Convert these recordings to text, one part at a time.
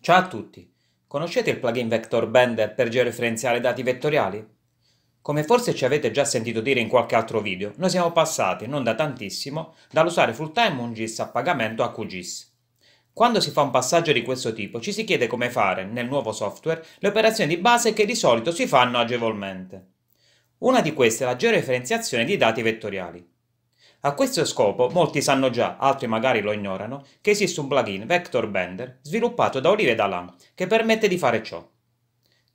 Ciao a tutti! Conoscete il plugin Vector Bender per georeferenziare dati vettoriali? Come forse ci avete già sentito dire in qualche altro video, noi siamo passati, non da tantissimo, dall'usare full time un GIS a pagamento a QGIS. Quando si fa un passaggio di questo tipo ci si chiede come fare, nel nuovo software, le operazioni di base che di solito si fanno agevolmente. Una di queste è la georeferenziazione di dati vettoriali. A questo scopo molti sanno già, altri magari lo ignorano, che esiste un plugin Vector Bender sviluppato da Olive Dalam che permette di fare ciò.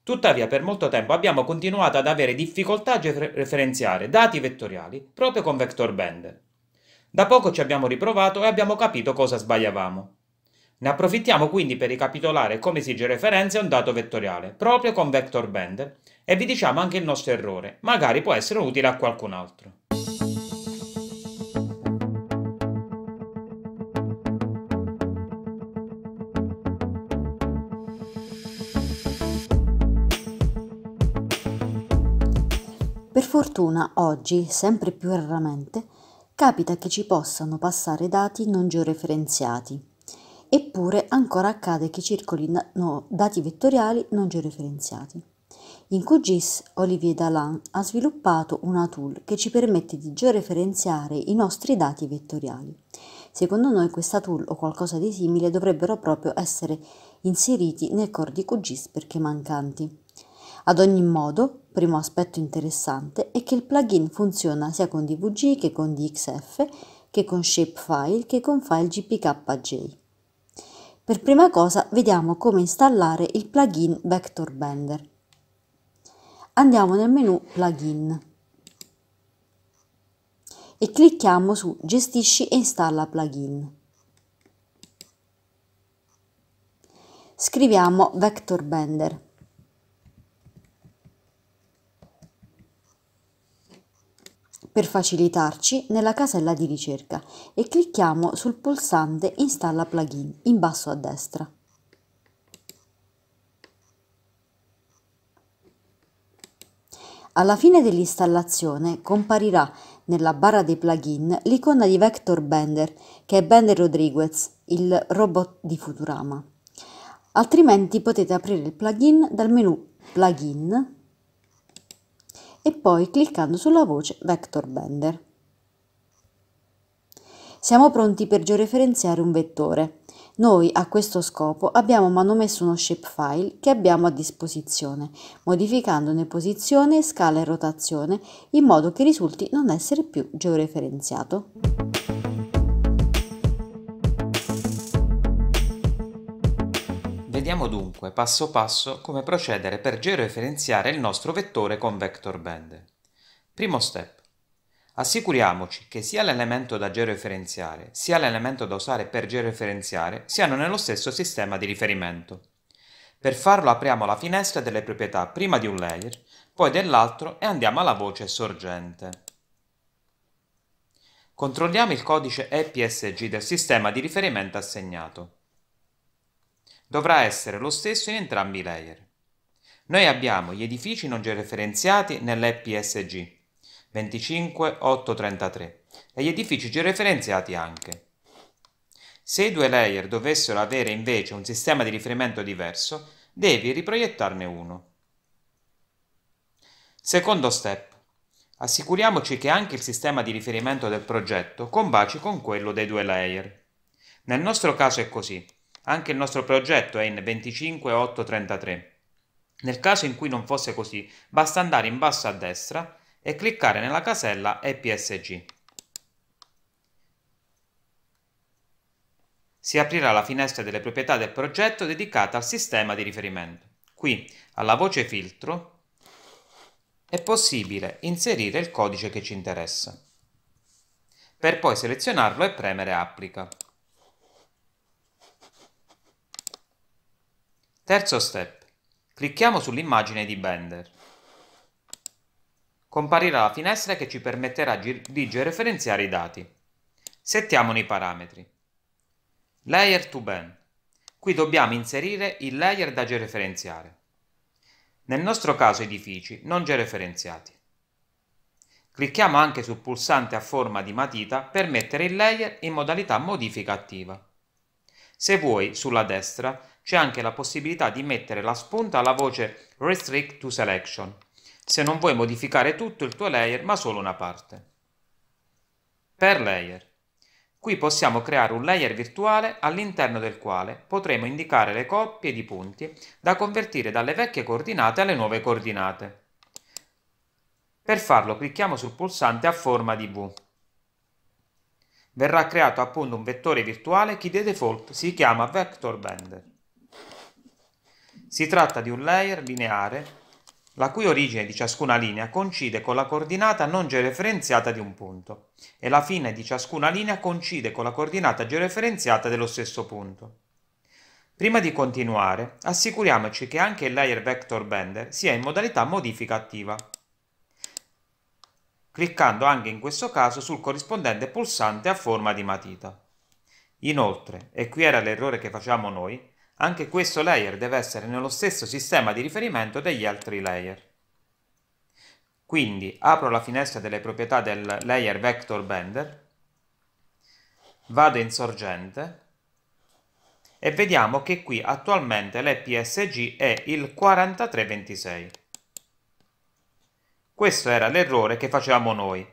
Tuttavia per molto tempo abbiamo continuato ad avere difficoltà a referenziare dati vettoriali proprio con Vector Bender. Da poco ci abbiamo riprovato e abbiamo capito cosa sbagliavamo. Ne approfittiamo quindi per ricapitolare come si referenze un dato vettoriale, proprio con Vector Bender, e vi diciamo anche il nostro errore, magari può essere utile a qualcun altro. Per fortuna oggi, sempre più raramente, capita che ci possano passare dati non georeferenziati. Eppure ancora accade che circolino dati vettoriali non georeferenziati. In QGIS Olivier Dalan ha sviluppato una tool che ci permette di georeferenziare i nostri dati vettoriali. Secondo noi questa tool o qualcosa di simile dovrebbero proprio essere inseriti nel core di QGIS perché mancanti. Ad ogni modo, primo aspetto interessante è che il plugin funziona sia con DVG che con DXF, che con Shapefile, che con file GPKJ. Per prima cosa vediamo come installare il plugin Vector Bender. Andiamo nel menu Plugin e clicchiamo su Gestisci e installa plugin. Scriviamo Vector Bender Per facilitarci, nella casella di ricerca e clicchiamo sul pulsante Installa plugin in basso a destra. Alla fine dell'installazione comparirà nella barra dei plugin l'icona di Vector Bender, che è Bender Rodriguez, il robot di Futurama. Altrimenti potete aprire il plugin dal menu Plugin e poi cliccando sulla voce Vector Bender. Siamo pronti per georeferenziare un vettore. Noi a questo scopo abbiamo manomesso uno shapefile che abbiamo a disposizione, modificandone posizione, scala e rotazione in modo che risulti non essere più georeferenziato. Vediamo dunque passo passo come procedere per georeferenziare il nostro vettore con vector band. Primo step. Assicuriamoci che sia l'elemento da georeferenziare sia l'elemento da usare per georeferenziare siano nello stesso sistema di riferimento. Per farlo apriamo la finestra delle proprietà prima di un layer, poi dell'altro e andiamo alla voce sorgente. Controlliamo il codice EPSG del sistema di riferimento assegnato dovrà essere lo stesso in entrambi i layer. Noi abbiamo gli edifici non georeferenziati nell'EPSG 25833 e gli edifici georeferenziati anche. Se i due layer dovessero avere invece un sistema di riferimento diverso, devi riproiettarne uno. Secondo step. Assicuriamoci che anche il sistema di riferimento del progetto combaci con quello dei due layer. Nel nostro caso è così. Anche il nostro progetto è in 25833. Nel caso in cui non fosse così, basta andare in basso a destra e cliccare nella casella EPSG. Si aprirà la finestra delle proprietà del progetto dedicata al sistema di riferimento. Qui, alla voce filtro, è possibile inserire il codice che ci interessa, per poi selezionarlo e premere applica. Terzo step. Clicchiamo sull'immagine di Bender. Comparirà la finestra che ci permetterà di georeferenziare i dati. Settiamone i parametri. Layer to Ben. Qui dobbiamo inserire il layer da georeferenziare. Nel nostro caso edifici non georeferenziati. Clicchiamo anche sul pulsante a forma di matita per mettere il layer in modalità modifica attiva. Se vuoi, sulla destra, c'è anche la possibilità di mettere la spunta alla voce Restrict to Selection, se non vuoi modificare tutto il tuo layer ma solo una parte. Per layer. Qui possiamo creare un layer virtuale all'interno del quale potremo indicare le coppie di punti da convertire dalle vecchie coordinate alle nuove coordinate. Per farlo clicchiamo sul pulsante a forma di V. Verrà creato appunto un vettore virtuale che di default si chiama Vector Bender. Si tratta di un layer lineare la cui origine di ciascuna linea coincide con la coordinata non georeferenziata di un punto e la fine di ciascuna linea coincide con la coordinata georeferenziata dello stesso punto. Prima di continuare, assicuriamoci che anche il layer vector bender sia in modalità modifica attiva, cliccando anche in questo caso sul corrispondente pulsante a forma di matita. Inoltre, e qui era l'errore che facciamo noi, anche questo layer deve essere nello stesso sistema di riferimento degli altri layer. Quindi apro la finestra delle proprietà del layer vector bender, vado in sorgente e vediamo che qui attualmente l'EPSG è il 4326. Questo era l'errore che facevamo noi.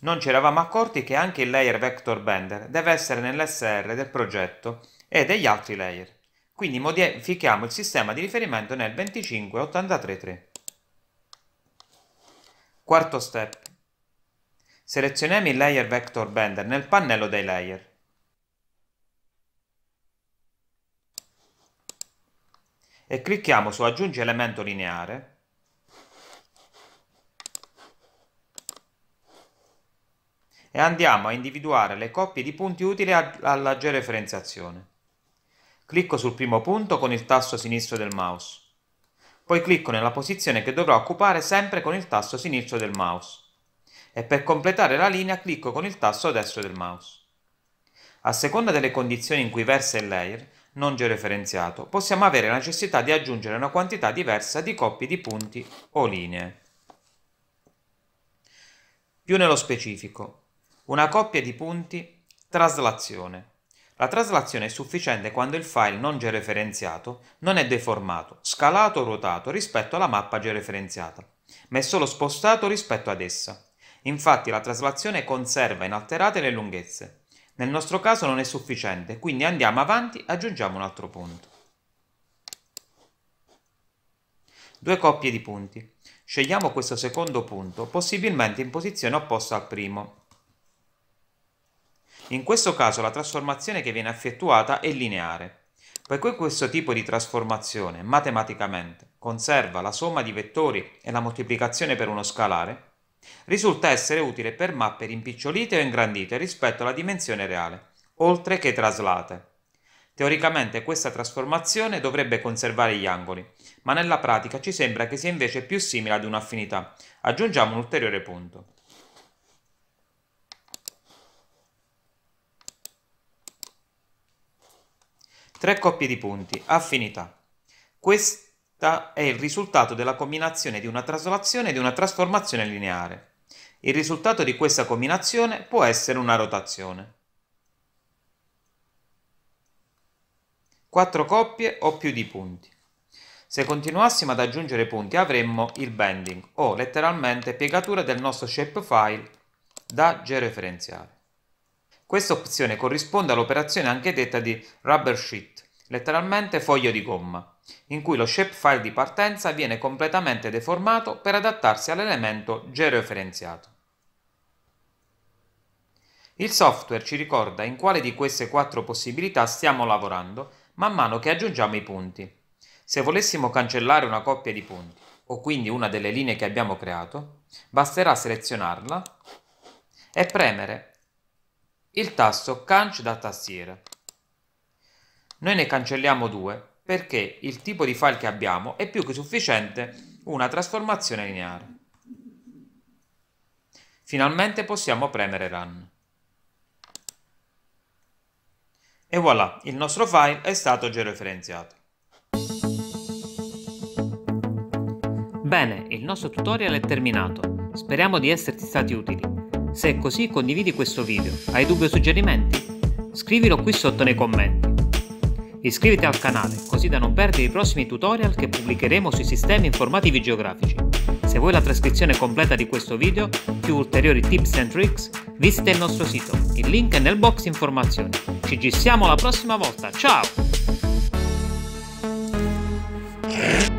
Non ci eravamo accorti che anche il layer vector bender deve essere nell'SR del progetto e degli altri layer. Quindi modifichiamo il sistema di riferimento nel 25.83.3. Quarto step. Selezioniamo il layer vector bender nel pannello dei layer. E clicchiamo su aggiungi elemento lineare e andiamo a individuare le coppie di punti utili alla georeferenziazione. Clicco sul primo punto con il tasto sinistro del mouse. Poi clicco nella posizione che dovrò occupare sempre con il tasto sinistro del mouse. E per completare la linea clicco con il tasto destro del mouse. A seconda delle condizioni in cui versa il layer, non georeferenziato, possiamo avere la necessità di aggiungere una quantità diversa di coppie di punti o linee. Più nello specifico, una coppia di punti traslazione. La traslazione è sufficiente quando il file non gereferenziato non è deformato, scalato o ruotato rispetto alla mappa gereferenziata, ma è solo spostato rispetto ad essa. Infatti la traslazione conserva inalterate le lunghezze. Nel nostro caso non è sufficiente, quindi andiamo avanti e aggiungiamo un altro punto. Due coppie di punti. Scegliamo questo secondo punto, possibilmente in posizione opposta al primo, in questo caso la trasformazione che viene effettuata è lineare. Poiché questo tipo di trasformazione matematicamente conserva la somma di vettori e la moltiplicazione per uno scalare, risulta essere utile per mappe rimpicciolite o ingrandite rispetto alla dimensione reale, oltre che traslate. Teoricamente questa trasformazione dovrebbe conservare gli angoli, ma nella pratica ci sembra che sia invece più simile ad un'affinità. Aggiungiamo un ulteriore punto. 3 coppie di punti, affinità. Questo è il risultato della combinazione di una traslazione e di una trasformazione lineare. Il risultato di questa combinazione può essere una rotazione. 4 coppie o più di punti. Se continuassimo ad aggiungere punti avremmo il bending o letteralmente piegatura del nostro shapefile da georeferenziare. Questa opzione corrisponde all'operazione anche detta di rubber sheet, letteralmente foglio di gomma, in cui lo shapefile di partenza viene completamente deformato per adattarsi all'elemento georeferenziato. Il software ci ricorda in quale di queste quattro possibilità stiamo lavorando man mano che aggiungiamo i punti. Se volessimo cancellare una coppia di punti, o quindi una delle linee che abbiamo creato, basterà selezionarla e premere il tasto Canc da tastiera. Noi ne cancelliamo due perché il tipo di file che abbiamo è più che sufficiente una trasformazione lineare. Finalmente possiamo premere Run. E voilà, il nostro file è stato georeferenziato. Bene, il nostro tutorial è terminato. Speriamo di esserti stati utili. Se è così condividi questo video. Hai dubbi o suggerimenti? Scrivilo qui sotto nei commenti. Iscriviti al canale così da non perdere i prossimi tutorial che pubblicheremo sui sistemi informativi geografici. Se vuoi la trascrizione completa di questo video, più ulteriori tips and tricks, visita il nostro sito, il link è nel box informazioni. Ci gissiamo la prossima volta, ciao!